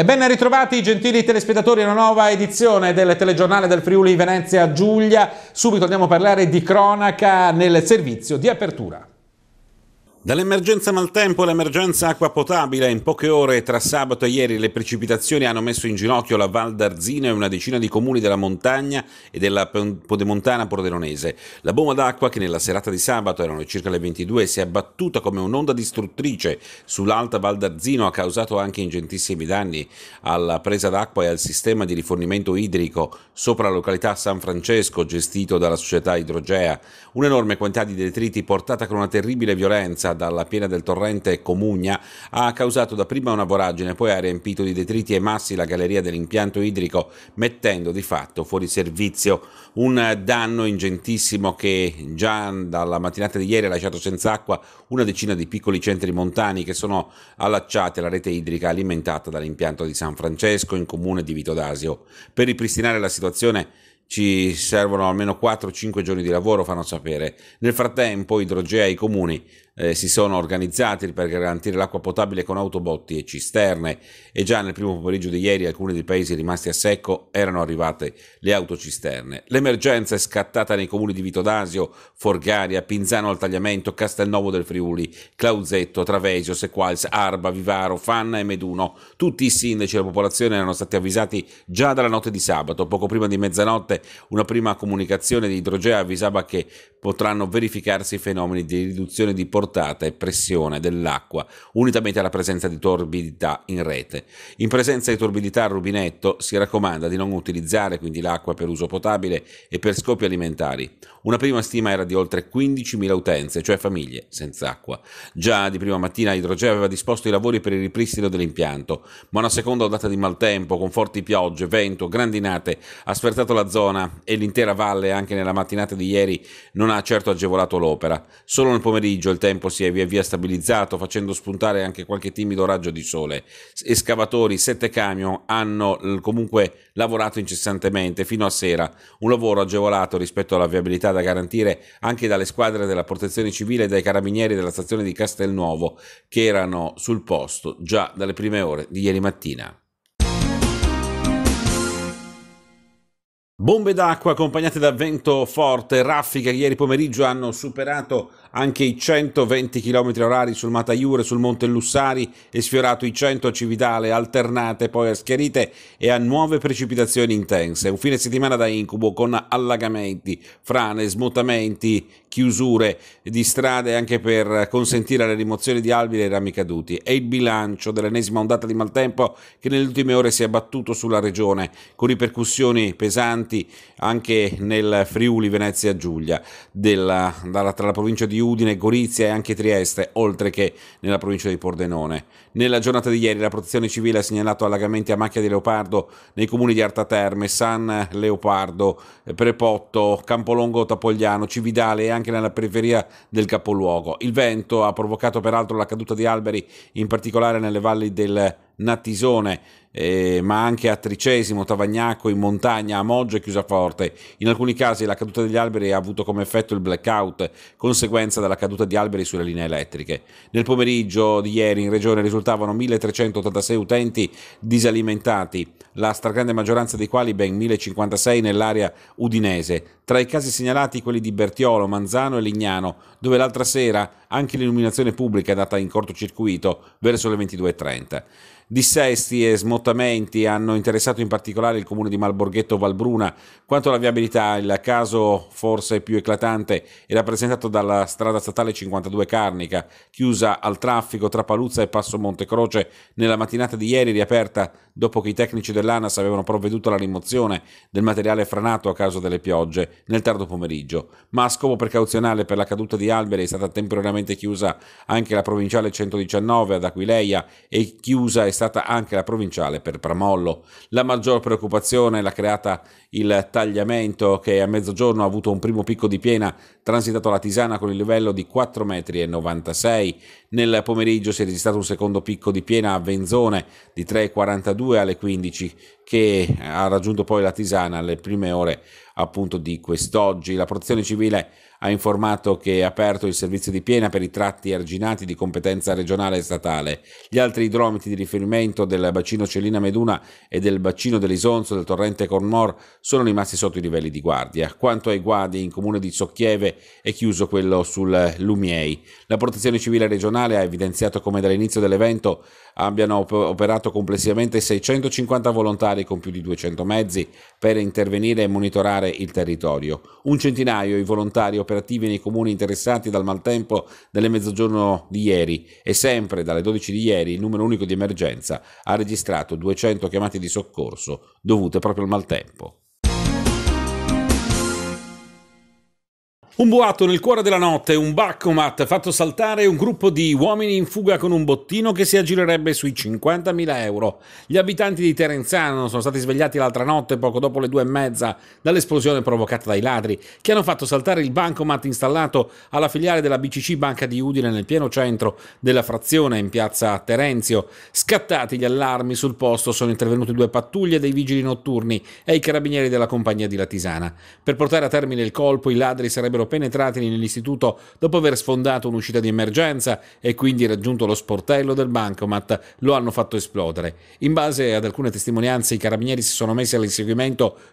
E ben ritrovati gentili telespettatori a una nuova edizione del telegiornale del Friuli Venezia Giulia. Subito andiamo a parlare di cronaca nel servizio di apertura. Dall'emergenza maltempo all'emergenza acqua potabile, in poche ore tra sabato e ieri le precipitazioni hanno messo in ginocchio la Val d'Arzino e una decina di comuni della montagna e della Podemontana pordenonese. La bomba d'acqua, che nella serata di sabato erano circa le 22, si è abbattuta come un'onda distruttrice sull'alta Val d'Arzino, ha causato anche ingentissimi danni alla presa d'acqua e al sistema di rifornimento idrico sopra la località San Francesco, gestito dalla società Idrogea. Un'enorme quantità di detriti portata con una terribile violenza dalla piena del torrente Comugna ha causato dapprima una voragine, poi ha riempito di detriti e massi la galleria dell'impianto idrico, mettendo di fatto fuori servizio un danno ingentissimo che già dalla mattinata di ieri ha lasciato senza acqua una decina di piccoli centri montani che sono allacciati alla rete idrica alimentata dall'impianto di San Francesco in comune di Vito d'Asio. Per ripristinare la situazione ci servono almeno 4-5 giorni di lavoro, fanno sapere. Nel frattempo idrogea e i comuni eh, si sono organizzati per garantire l'acqua potabile con autobotti e cisterne e già nel primo pomeriggio di ieri alcuni dei paesi rimasti a secco erano arrivate le autocisterne. L'emergenza è scattata nei comuni di Vito d'Asio, Forgaria, Pinzano al Tagliamento, Castelnuovo del Friuli, Clauzetto, Travesio, Sequals, Arba, Vivaro, Fanna e Meduno. Tutti i sindaci e la popolazione erano stati avvisati già dalla notte di sabato. Poco prima di mezzanotte una prima comunicazione di idrogea avvisava che potranno verificarsi fenomeni di riduzione di portazione portata e pressione dell'acqua, unitamente alla presenza di torbidità in rete. In presenza di torbidità al rubinetto si raccomanda di non utilizzare quindi l'acqua per uso potabile e per scopi alimentari. Una prima stima era di oltre 15.000 utenze, cioè famiglie senza acqua. Già di prima mattina Idrogea aveva disposto i lavori per il ripristino dell'impianto, ma una seconda ondata di maltempo con forti piogge, vento, grandinate ha sferzato la zona e l'intera valle anche nella mattinata di ieri non ha certo agevolato l'opera. Solo nel pomeriggio il tempo tempo si è via via stabilizzato, facendo spuntare anche qualche timido raggio di sole. Escavatori, sette camion hanno comunque lavorato incessantemente fino a sera, un lavoro agevolato rispetto alla viabilità da garantire anche dalle squadre della Protezione Civile e dai carabinieri della stazione di Castelnuovo che erano sul posto già dalle prime ore di ieri mattina. Bombe d'acqua accompagnate da vento forte e raffica ieri pomeriggio hanno superato anche i 120 km orari sul Mataiure, sul Monte Lussari e sfiorato i 100 a Civitale, alternate poi a schiarite e a nuove precipitazioni intense. Un fine settimana da incubo con allagamenti, frane, smottamenti, chiusure di strade anche per consentire la rimozione di alberi e rami caduti. E il bilancio dell'ennesima ondata di maltempo che nelle ultime ore si è abbattuto sulla regione, con ripercussioni pesanti anche nel Friuli Venezia Giulia, della, dalla, tra la provincia di Udine Udine, Gorizia e anche Trieste, oltre che nella provincia di Pordenone. Nella giornata di ieri la Protezione Civile ha segnalato allagamenti a macchia di leopardo nei comuni di Artaterme, San Leopardo, eh, Prepotto, Campolongo Tapogliano, Cividale e anche nella periferia del capoluogo. Il vento ha provocato peraltro la caduta di alberi, in particolare nelle valli del Natisone eh, ma anche a Tricesimo, Tavagnacco, in montagna, a Moggio e Chiusaforte. In alcuni casi la caduta degli alberi ha avuto come effetto il blackout, conseguenza della caduta di alberi sulle linee elettriche. Nel pomeriggio di ieri in regione risultavano 1386 utenti disalimentati, la stragrande maggioranza dei quali ben 1056 nell'area udinese. Tra i casi segnalati quelli di Bertiolo, Manzano e Lignano, dove l'altra sera anche l'illuminazione pubblica è data in cortocircuito verso le 22.30. Dissesti e smottamenti annottamenti hanno interessato in particolare il comune di Malborghetto Valbruna. Quanto alla viabilità, il caso forse più eclatante è rappresentato dalla strada statale 52 Carnica, chiusa al traffico tra Paluzza e Passo Montecroce nella mattinata di ieri, riaperta dopo che i tecnici dell'ANAS avevano provveduto alla rimozione del materiale franato a causa delle piogge nel tardo pomeriggio. Ma a scopo precauzionale per la caduta di alberi è stata temporaneamente chiusa anche la provinciale 119 ad Aquileia e chiusa è stata anche la provinciale naturale per Pramollo. La maggior preoccupazione l'ha creata il tagliamento che a mezzogiorno ha avuto un primo picco di piena transitato la Tisana con il livello di 4,96 m. Nel pomeriggio si è registrato un secondo picco di piena a Venzone di 3,42 alle 15 che ha raggiunto poi la Tisana alle prime ore appunto di quest'oggi. La protezione civile ha informato che è aperto il servizio di piena per i tratti arginati di competenza regionale e statale. Gli altri idromiti di riferimento del bacino Celina Meduna e del bacino dell'Isonzo del torrente Cornor sono rimasti sotto i livelli di guardia. Quanto ai guadi, in comune di Socchieve è chiuso quello sul Lumiei. La protezione civile regionale ha evidenziato come dall'inizio dell'evento abbiano operato complessivamente 650 volontari con più di 200 mezzi per intervenire e monitorare il territorio. Un centinaio i volontari operativi nei comuni interessati dal maltempo del mezzogiorno di ieri e sempre dalle 12 di ieri il numero unico di emergenza ha registrato 200 chiamate di soccorso dovute proprio al maltempo. Un boato nel cuore della notte, un Baccomat fatto saltare un gruppo di uomini in fuga con un bottino che si aggirerebbe sui 50.000 euro. Gli abitanti di Terenzano sono stati svegliati l'altra notte, poco dopo le due e mezza, dall'esplosione provocata dai ladri, che hanno fatto saltare il bancomat installato alla filiale della BCC Banca di Udine nel pieno centro della frazione in piazza Terenzio. Scattati gli allarmi sul posto sono intervenute due pattuglie dei vigili notturni e i carabinieri della compagnia di Latisana. Per portare a termine il colpo i ladri sarebbero penetrati nell'istituto dopo aver sfondato un'uscita di emergenza e quindi raggiunto lo sportello del bancomat lo hanno fatto esplodere. In base ad alcune testimonianze, i carabinieri si sono messi all'inseguimento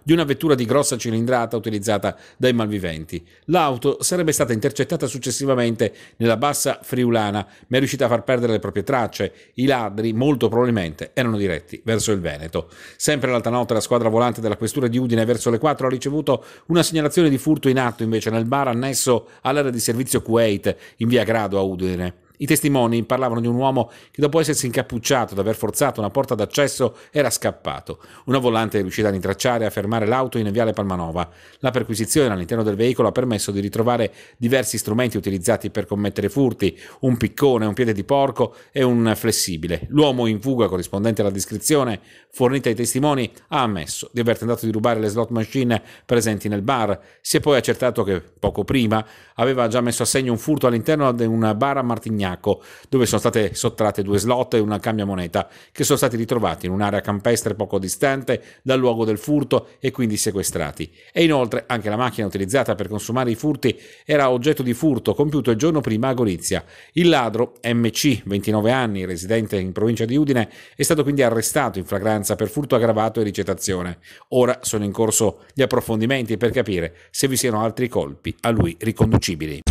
di una vettura di grossa cilindrata utilizzata dai malviventi. L'auto sarebbe stata intercettata successivamente nella bassa friulana, ma è riuscita a far perdere le proprie tracce. I ladri, molto probabilmente, erano diretti verso il Veneto. Sempre l'altra notte la squadra volante della questura di Udine verso le 4 ha ricevuto una segnalazione di furto in atto invece nel bar annesso all'area di servizio Kuwait in via Grado a Udine. I testimoni parlavano di un uomo che dopo essersi incappucciato ed aver forzato una porta d'accesso era scappato. Una volante è riuscita a rintracciare e a fermare l'auto in Viale Palmanova. La perquisizione all'interno del veicolo ha permesso di ritrovare diversi strumenti utilizzati per commettere furti, un piccone, un piede di porco e un flessibile. L'uomo in fuga corrispondente alla descrizione fornita ai testimoni ha ammesso di aver tentato di rubare le slot machine presenti nel bar. Si è poi accertato che poco prima aveva già messo a segno un furto all'interno di una a Martignano Magnaco, dove sono state sottratte due slot e una cambia moneta che sono stati ritrovati in un'area campestre poco distante dal luogo del furto e quindi sequestrati. E inoltre anche la macchina utilizzata per consumare i furti era oggetto di furto compiuto il giorno prima a Gorizia. Il ladro, MC, 29 anni, residente in provincia di Udine, è stato quindi arrestato in flagranza per furto aggravato e ricettazione. Ora sono in corso gli approfondimenti per capire se vi siano altri colpi a lui riconducibili.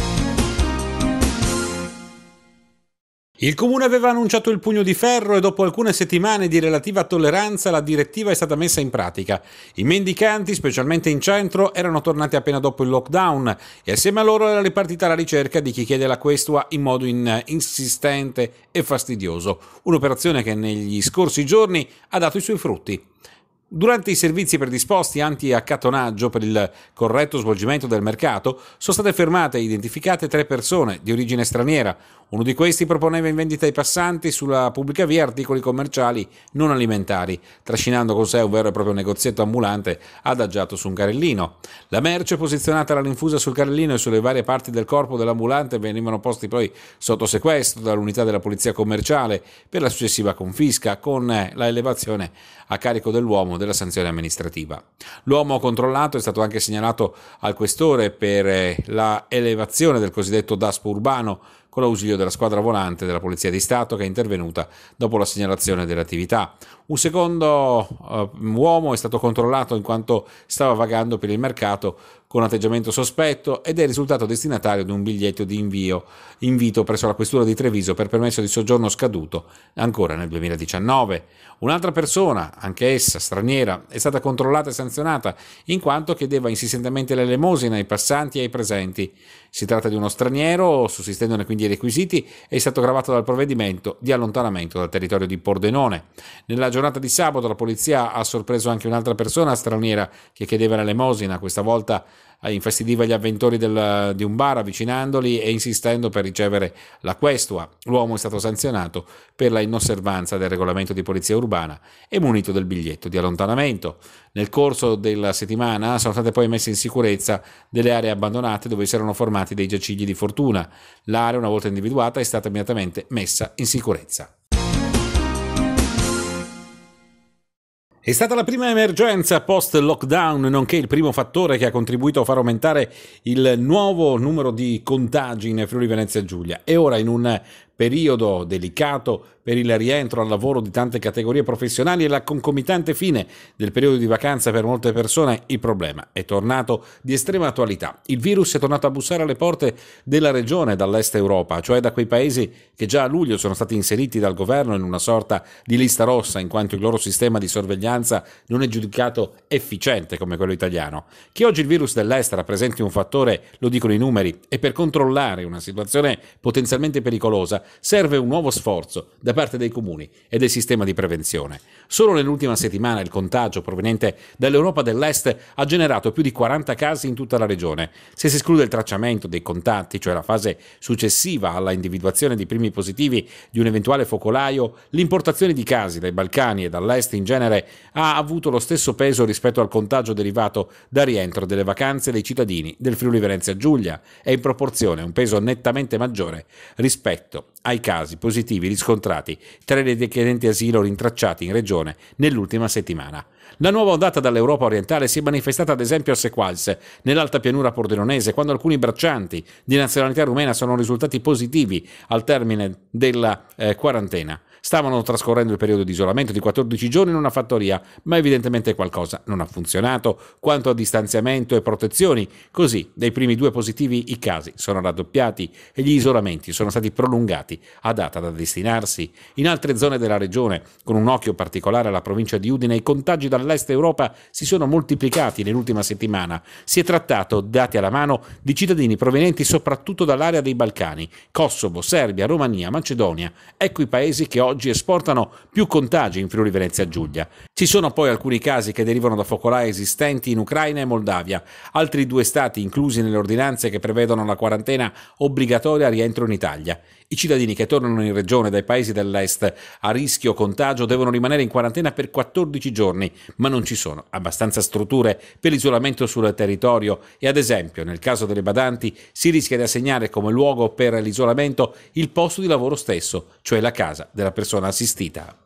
Il Comune aveva annunciato il pugno di ferro e dopo alcune settimane di relativa tolleranza la direttiva è stata messa in pratica. I mendicanti, specialmente in centro, erano tornati appena dopo il lockdown e assieme a loro era ripartita la ricerca di chi chiede la questua in modo in insistente e fastidioso. Un'operazione che negli scorsi giorni ha dato i suoi frutti. Durante i servizi predisposti anti accattonaggio per il corretto svolgimento del mercato sono state fermate e identificate tre persone di origine straniera, uno di questi proponeva in vendita ai passanti sulla pubblica via articoli commerciali non alimentari, trascinando con sé un vero e proprio negozietto ambulante adagiato su un carellino. La merce posizionata alla rinfusa sul carellino e sulle varie parti del corpo dell'ambulante venivano posti poi sotto sequestro dall'unità della polizia commerciale per la successiva confisca con eh, la elevazione a carico dell'uomo della sanzione amministrativa. L'uomo controllato è stato anche segnalato al questore per eh, la elevazione del cosiddetto DASPO urbano con l'ausilio della squadra volante della Polizia di Stato che è intervenuta dopo la segnalazione dell'attività. Un secondo eh, uomo è stato controllato in quanto stava vagando per il mercato con atteggiamento sospetto ed è risultato destinatario di un biglietto di invio, invito presso la questura di Treviso per permesso di soggiorno scaduto ancora nel 2019. Un'altra persona, anch'essa straniera, è stata controllata e sanzionata in quanto chiedeva insistentemente l'elemosina ai passanti e ai presenti. Si tratta di uno straniero, sussistendone quindi i requisiti, è stato gravato dal provvedimento di allontanamento dal territorio di Pordenone. Nella giornata di sabato la polizia ha sorpreso anche un'altra persona straniera che chiedeva l'elemosina, questa volta eh, infastidiva gli avventori del, di un bar avvicinandoli e insistendo per ricevere la questua. L'uomo è stato sanzionato per la inosservanza del regolamento di polizia urbana e munito del biglietto di allontanamento. Nel corso della settimana sono state poi messe in sicurezza delle aree abbandonate dove si erano formati dei giacigli di fortuna. L'area, una volta individuata, è stata immediatamente messa in sicurezza. È stata la prima emergenza post-lockdown, nonché il primo fattore che ha contribuito a far aumentare il nuovo numero di contagi in Friuli Venezia Giulia. E ora, in un periodo delicato per il rientro al lavoro di tante categorie professionali e la concomitante fine del periodo di vacanza per molte persone, il problema è tornato di estrema attualità. Il virus è tornato a bussare alle porte della regione dall'est Europa, cioè da quei paesi che già a luglio sono stati inseriti dal governo in una sorta di lista rossa in quanto il loro sistema di sorveglianza non è giudicato efficiente come quello italiano. Che oggi il virus dell'est rappresenti un fattore, lo dicono i numeri, e per controllare una situazione potenzialmente pericolosa serve un nuovo sforzo da parte dei comuni e del sistema di prevenzione. Solo nell'ultima settimana il contagio proveniente dall'Europa dell'Est ha generato più di 40 casi in tutta la regione. Se si esclude il tracciamento dei contatti, cioè la fase successiva alla individuazione di primi positivi di un eventuale focolaio, l'importazione di casi dai Balcani e dall'Est in genere ha avuto lo stesso peso rispetto al contagio derivato dal rientro delle vacanze dei cittadini del Friuli Venezia Giulia e in proporzione un peso nettamente maggiore rispetto ai casi positivi riscontrati tra i richiedenti asilo rintracciati in regione nell'ultima settimana. La nuova ondata dall'Europa orientale si è manifestata ad esempio a Sequals, nell'alta pianura pordenonese, quando alcuni braccianti di nazionalità rumena sono risultati positivi al termine della eh, quarantena. Stavano trascorrendo il periodo di isolamento di 14 giorni in una fattoria, ma evidentemente qualcosa non ha funzionato quanto a distanziamento e protezioni. Così, dai primi due positivi i casi sono raddoppiati e gli isolamenti sono stati prolungati a data da destinarsi. In altre zone della regione, con un occhio particolare alla provincia di Udine, i contagi dall'est Europa si sono moltiplicati nell'ultima settimana. Si è trattato, dati alla mano, di cittadini provenienti soprattutto dall'area dei Balcani, Kosovo, Serbia, Romania, Macedonia. Ecco i paesi che oggi oggi esportano più contagi in Friuli Venezia Giulia. Ci sono poi alcuni casi che derivano da focolai esistenti in Ucraina e Moldavia. Altri due stati inclusi nelle ordinanze che prevedono la quarantena obbligatoria rientro in Italia. I cittadini che tornano in regione dai paesi dell'est a rischio contagio devono rimanere in quarantena per 14 giorni, ma non ci sono abbastanza strutture per l'isolamento sul territorio e ad esempio nel caso delle badanti si rischia di assegnare come luogo per l'isolamento il posto di lavoro stesso, cioè la casa della persona persona asistida.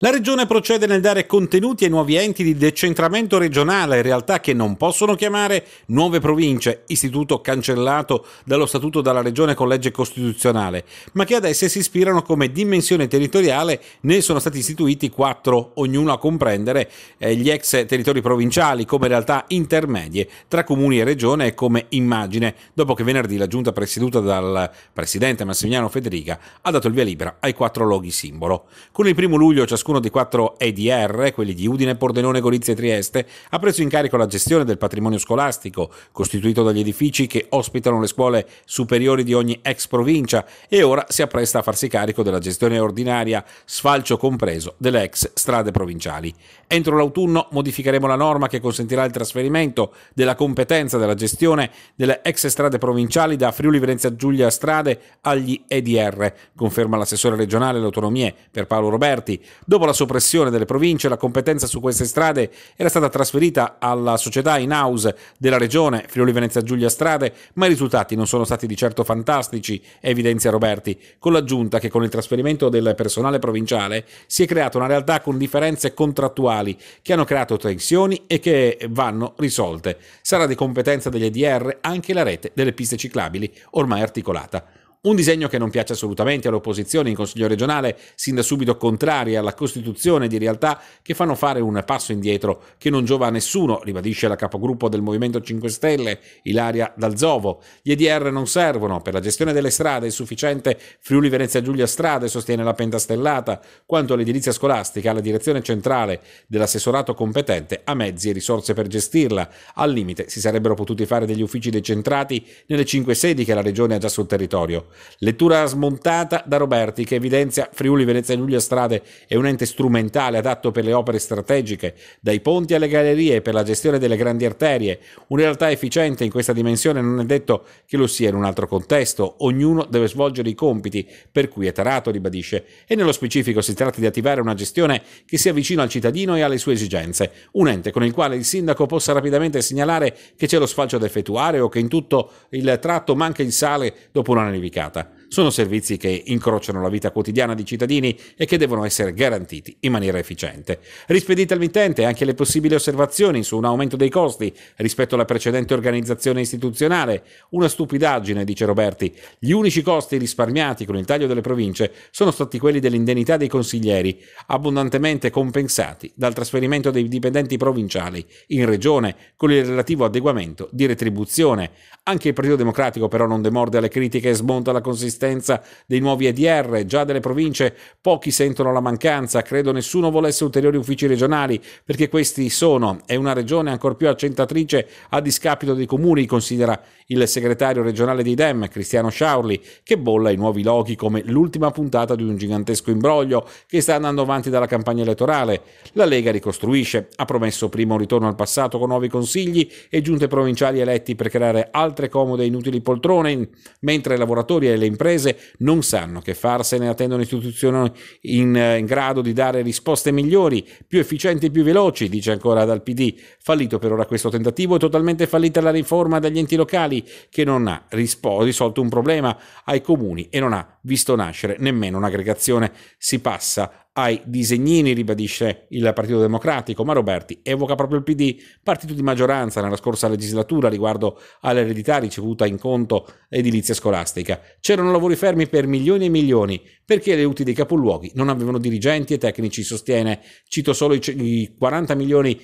La regione procede nel dare contenuti ai nuovi enti di decentramento regionale, realtà che non possono chiamare nuove province, istituto cancellato dallo statuto della regione con legge costituzionale, ma che ad esse si ispirano come dimensione territoriale, ne sono stati istituiti quattro, ognuno a comprendere eh, gli ex territori provinciali come realtà intermedie tra comuni e regione e come immagine, dopo che venerdì la giunta presieduta dal presidente Massimiliano Federica ha dato il via libera ai quattro loghi simbolo. Con il primo luglio ciascuno ciascuno dei quattro EDR, quelli di Udine, Pordenone, Gorizia e Trieste, ha preso in carico la gestione del patrimonio scolastico, costituito dagli edifici che ospitano le scuole superiori di ogni ex provincia e ora si appresta a farsi carico della gestione ordinaria, sfalcio compreso, delle ex strade provinciali. Entro l'autunno modificheremo la norma che consentirà il trasferimento della competenza della gestione delle ex strade provinciali da Friuli Venezia Giulia Strade agli EDR, conferma l'assessore regionale le autonomie per Paolo Roberti, Dopo Dopo la soppressione delle province, la competenza su queste strade era stata trasferita alla società in house della regione Friuli Venezia Giulia Strade, ma i risultati non sono stati di certo fantastici, evidenzia Roberti, con l'aggiunta che con il trasferimento del personale provinciale si è creata una realtà con differenze contrattuali che hanno creato tensioni e che vanno risolte. Sarà di competenza degli EDR anche la rete delle piste ciclabili ormai articolata. Un disegno che non piace assolutamente all'opposizione in Consiglio regionale, sin da subito contraria alla Costituzione di realtà che fanno fare un passo indietro che non giova a nessuno, ribadisce la capogruppo del Movimento 5 Stelle, Ilaria Dalzovo. Gli EDR non servono, per la gestione delle strade è sufficiente Friuli Venezia Giulia Strade, sostiene la Pentastellata, quanto all'edilizia scolastica, la direzione centrale dell'assessorato competente ha mezzi e risorse per gestirla. Al limite si sarebbero potuti fare degli uffici decentrati nelle cinque sedi che la Regione ha già sul territorio. Lettura smontata da Roberti che evidenzia Friuli Venezia Giulia Strade è un ente strumentale adatto per le opere strategiche, dai ponti alle gallerie, per la gestione delle grandi arterie. Una realtà efficiente in questa dimensione non è detto che lo sia in un altro contesto, ognuno deve svolgere i compiti per cui è tarato, ribadisce, e nello specifico si tratta di attivare una gestione che sia vicina al cittadino e alle sue esigenze, un ente con il quale il sindaco possa rapidamente segnalare che c'è lo sfalcio da effettuare o che in tutto il tratto manca il sale dopo una nevicata puntata. Sono servizi che incrociano la vita quotidiana di cittadini e che devono essere garantiti in maniera efficiente. Rispedite al mittente anche le possibili osservazioni su un aumento dei costi rispetto alla precedente organizzazione istituzionale. Una stupidaggine, dice Roberti. Gli unici costi risparmiati con il taglio delle province sono stati quelli dell'indennità dei consiglieri, abbondantemente compensati dal trasferimento dei dipendenti provinciali in regione con il relativo adeguamento di retribuzione. Anche il Partito Democratico però non demorde alle critiche e smonta la consistenza l'esistenza dei nuovi EDR, già delle province pochi sentono la mancanza, credo nessuno volesse ulteriori uffici regionali perché questi sono, è una regione ancor più accentatrice a discapito dei comuni, considera il segretario regionale dei Dem, Cristiano Sciaurli, che bolla i nuovi loghi come l'ultima puntata di un gigantesco imbroglio che sta andando avanti dalla campagna elettorale. La Lega ricostruisce, ha promesso prima un ritorno al passato con nuovi consigli e giunte provinciali eletti per creare altre comode e inutili poltrone, mentre i lavoratori e le imprese imprese non sanno che farsene, attendono istituzioni in, eh, in grado di dare risposte migliori, più efficienti e più veloci, dice ancora dal PD. Fallito per ora questo tentativo, è totalmente fallita la riforma degli enti locali che non ha rispo- risolto un problema ai comuni e non ha visto nascere nemmeno un'aggregazione. Si passa ai disegnini, ribadisce il Partito Democratico, ma Roberti evoca proprio il PD, partito di maggioranza nella scorsa legislatura riguardo all'eredità ricevuta in conto edilizia scolastica. C'erano lavori fermi per milioni e milioni perché le UTI dei capoluoghi non avevano dirigenti e tecnici, sostiene. Cito solo i 40 milioni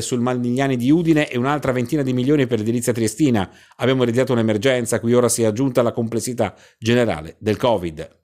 sul Manigliani di Udine e un'altra ventina di milioni per l'edilizia triestina. Abbiamo ereditato un'emergenza a cui ora si è aggiunta la complessità generale del Covid.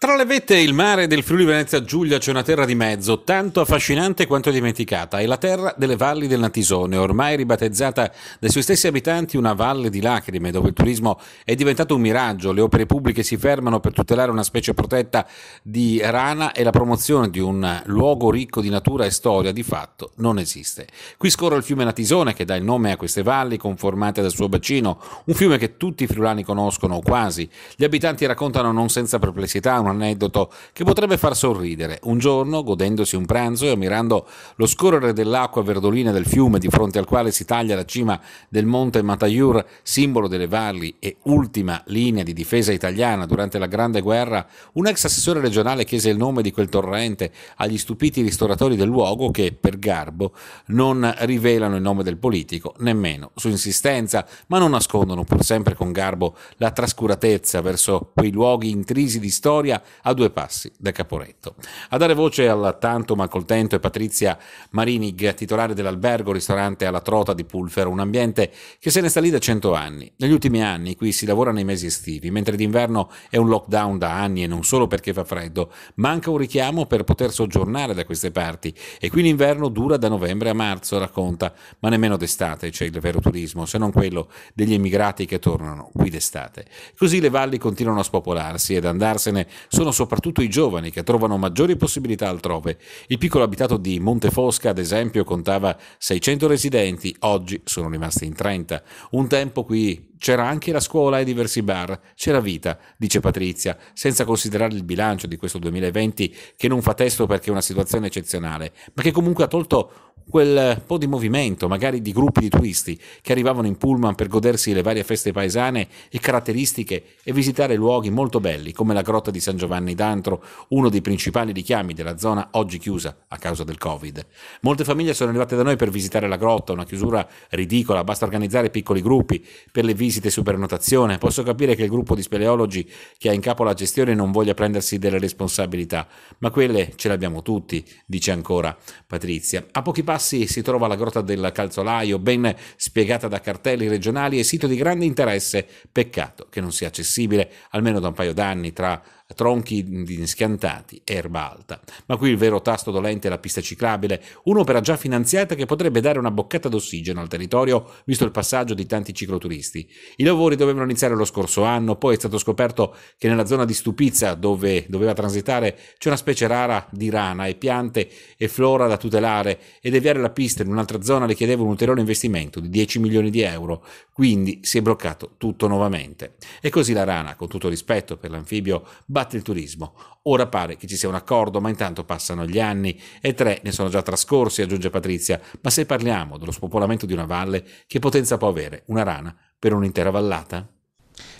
Tra le vette e il mare del Friuli Venezia Giulia c'è una terra di mezzo, tanto affascinante quanto dimenticata, è la terra delle valli del Natisone, ormai ribattezzata dai suoi stessi abitanti una valle di lacrime, dove il turismo è diventato un miraggio, le opere pubbliche si fermano per tutelare una specie protetta di rana e la promozione di un luogo ricco di natura e storia di fatto non esiste. Qui scorre il fiume Natisone che dà il nome a queste valli conformate dal suo bacino, un fiume che tutti i friulani conoscono o quasi. Gli abitanti raccontano non senza perplessità una aneddoto che potrebbe far sorridere. Un giorno, godendosi un pranzo e ammirando lo scorrere dell'acqua verdolina del fiume di fronte al quale si taglia la cima del monte Matayur, simbolo delle valli e ultima linea di difesa italiana durante la Grande Guerra, un ex assessore regionale chiese il nome di quel torrente agli stupiti ristoratori del luogo che, per garbo, non rivelano il nome del politico, nemmeno su insistenza, ma non nascondono pur sempre con garbo la trascuratezza verso quei luoghi intrisi di storia a due passi da Caporetto. A dare voce al tanto ma è Patrizia Marinig, titolare dell'albergo ristorante alla Trota di Pulfero, un ambiente che se ne sta lì da cento anni. Negli ultimi anni qui si lavora nei mesi estivi, mentre d'inverno è un lockdown da anni e non solo perché fa freddo, manca un richiamo per poter soggiornare da queste parti e qui l'inverno dura da novembre a marzo, racconta, ma nemmeno d'estate c'è il vero turismo, se non quello degli emigrati che tornano qui d'estate. Così le valli continuano a spopolarsi ed andarsene sono soprattutto i giovani che trovano maggiori possibilità altrove. Il piccolo abitato di Montefosca, ad esempio, contava 600 residenti, oggi sono rimasti in 30. Un tempo qui c'era anche la scuola e diversi bar, c'era vita, dice Patrizia, senza considerare il bilancio di questo 2020 che non fa testo perché è una situazione eccezionale, ma che comunque ha tolto quel eh, po' di movimento, magari di gruppi di turisti che arrivavano in pullman per godersi le varie feste paesane e caratteristiche e visitare luoghi molto belli come la grotta di San Giovanni d'Antro, uno dei principali richiami della zona oggi chiusa a causa del Covid. Molte famiglie sono arrivate da noi per visitare la grotta, una chiusura ridicola, basta organizzare piccoli gruppi per le visite su prenotazione. Posso capire che il gruppo di speleologi che ha in capo la gestione non voglia prendersi delle responsabilità, ma quelle ce le abbiamo tutti, dice ancora Patrizia. A pochi passi passi si trova la grotta del calzolaio, ben spiegata da cartelli regionali e sito di grande interesse. Peccato che non sia accessibile almeno da un paio d'anni tra tronchi schiantati, erba alta. Ma qui il vero tasto dolente è la pista ciclabile, un'opera già finanziata che potrebbe dare una boccata d'ossigeno al territorio, visto il passaggio di tanti cicloturisti. I lavori dovevano iniziare lo scorso anno, poi è stato scoperto che nella zona di Stupizza, dove doveva transitare, c'è una specie rara di rana e piante e flora da tutelare e deviare la pista in un'altra zona richiedeva un ulteriore investimento di 10 milioni di euro, quindi si è bloccato tutto nuovamente. E così la rana, con tutto rispetto per l'anfibio, batte il turismo. Ora pare che ci sia un accordo, ma intanto passano gli anni e tre ne sono già trascorsi, aggiunge Patrizia. Ma se parliamo dello spopolamento di una valle, che potenza può avere una rana per un'intera vallata?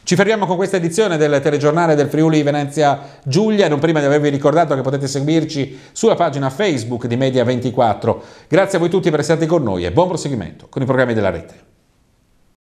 Ci fermiamo con questa edizione del telegiornale del Friuli Venezia Giulia, non prima di avervi ricordato che potete seguirci sulla pagina Facebook di Media24. Grazie a voi tutti per essere stati con noi e buon proseguimento con i programmi della rete.